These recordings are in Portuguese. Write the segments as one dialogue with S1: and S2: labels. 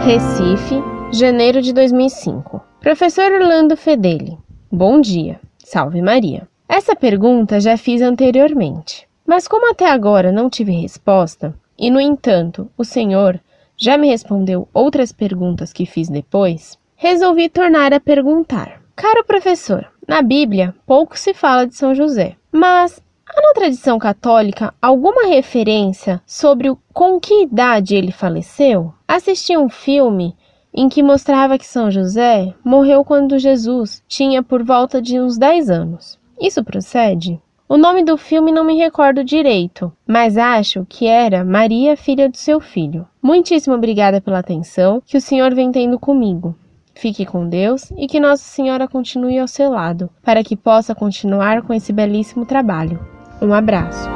S1: Recife, janeiro de 2005. Professor Orlando Fedeli. Bom dia. Salve Maria. Essa pergunta já fiz anteriormente, mas como até agora não tive resposta, e no entanto, o senhor já me respondeu outras perguntas que fiz depois, resolvi tornar a perguntar. Caro professor, na Bíblia pouco se fala de São José, mas Há na tradição católica alguma referência sobre com que idade ele faleceu? Assisti um filme em que mostrava que São José morreu quando Jesus tinha por volta de uns 10 anos. Isso procede? O nome do filme não me recordo direito, mas acho que era Maria, filha do seu filho. Muitíssimo obrigada pela atenção que o senhor vem tendo comigo. Fique com Deus e que Nossa Senhora continue ao seu lado, para que possa continuar com esse belíssimo trabalho. Um abraço.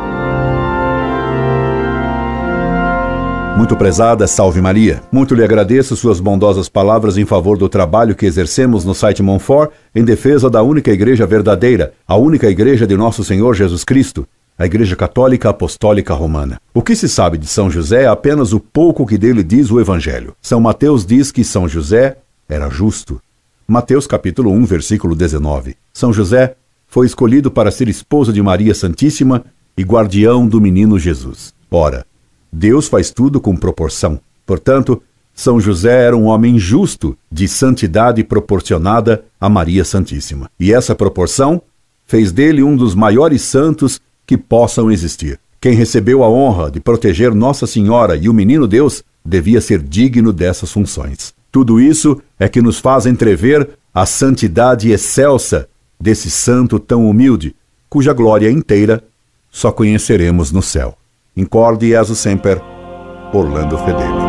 S2: Muito prezada, salve Maria. Muito lhe agradeço suas bondosas palavras em favor do trabalho que exercemos no site Monfort em defesa da única igreja verdadeira, a única igreja de nosso Senhor Jesus Cristo, a Igreja Católica Apostólica Romana. O que se sabe de São José é apenas o pouco que dele diz o Evangelho. São Mateus diz que São José era justo. Mateus capítulo 1, versículo 19. São José foi escolhido para ser esposo de Maria Santíssima e guardião do menino Jesus. Ora, Deus faz tudo com proporção. Portanto, São José era um homem justo, de santidade proporcionada a Maria Santíssima. E essa proporção fez dele um dos maiores santos que possam existir. Quem recebeu a honra de proteger Nossa Senhora e o Menino Deus devia ser digno dessas funções. Tudo isso é que nos faz entrever a santidade excelsa desse santo tão humilde, cuja glória inteira só conheceremos no céu. Incorde e aso sempre, Orlando Fedeli.